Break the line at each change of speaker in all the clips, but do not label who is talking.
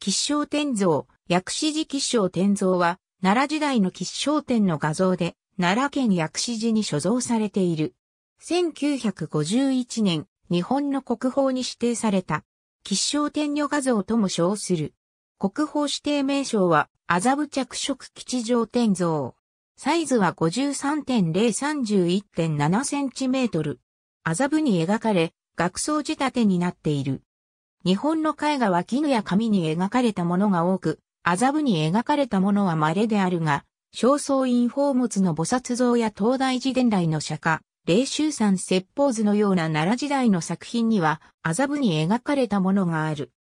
吉祥天像、薬師寺吉祥天像は、奈良時代の吉祥天の画像で、奈良県薬師寺に所蔵されている。1951年、日本の国宝に指定された、吉祥天女画像とも称する。国宝指定名称は、麻布着色吉祥天像。サイズは53.031.7センチメートル。麻布に描かれ、学装仕立てになっている。日本の絵画は絹や紙に描かれたものが多く、麻布に描かれたものは稀であるが、正倉院宝物の菩薩像や東大寺伝来の釈迦、霊州山説法図のような奈良時代の作品には、麻布に描かれたものがある。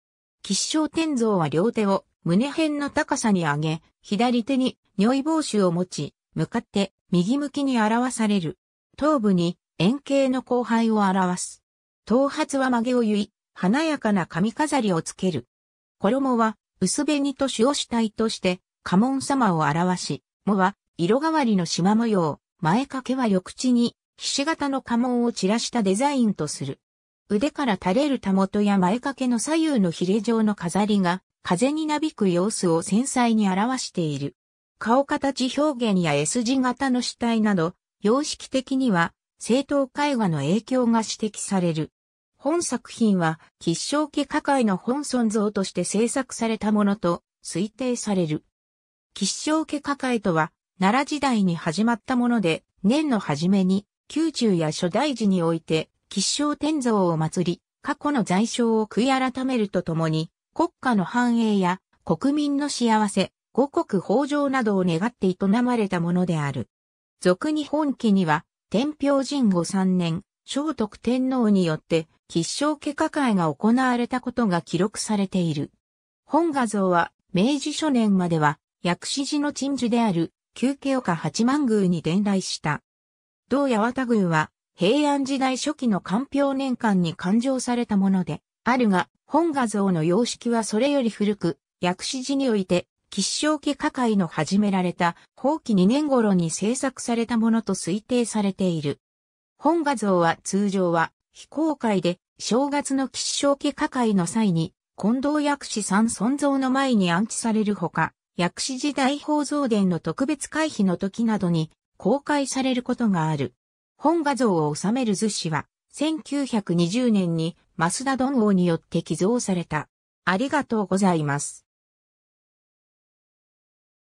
吉祥天像は両手を胸辺の高さに上げ、左手に尿意帽子を持ち、向かって右向きに表される。頭部に円形の後輩を表す。頭髪は曲げを結い、華やかな髪飾りをつける。衣は薄紅と塩主体として、家紋様を表し、藻は色変わりの縞模様、前掛けは緑地に、ひし形の家紋を散らしたデザインとする。腕から垂れるたもとや前掛けの左右のひれ状の飾りが、風になびく様子を繊細に表している。顔形表現や S 字型の主体など、様式的には、正統絵画の影響が指摘される。本作品は、吉祥家下界の本尊像として制作されたものと推定される。吉祥家下界とは、奈良時代に始まったもので、年の初めに、宮中や初大寺において、吉祥天像を祭り、過去の財障を悔い改めるとともに、国家の繁栄や国民の幸せ、五穀豊穣などを願って営まれたものである。俗に本家には、天平神後三年、聖徳天皇によって吉祥家下会が行われたことが記録されている。本画像は明治初年までは薬師寺の鎮守である旧家岡八幡宮に伝来した。同八幡宮は平安時代初期の官票年間に勘定されたもので、あるが、本画像の様式はそれより古く、薬師寺において、吉祥家下会の始められた、法期2年頃に制作されたものと推定されている。本画像は通常は非公開で正月の吉祥家下界の際に近藤薬師さん尊像の前に安置されるほか、薬師時代宝蔵殿の特別会費の時などに公開されることがある。本画像を収める図紙は、1920年に増田敦王によって寄贈された。ありがとうございます。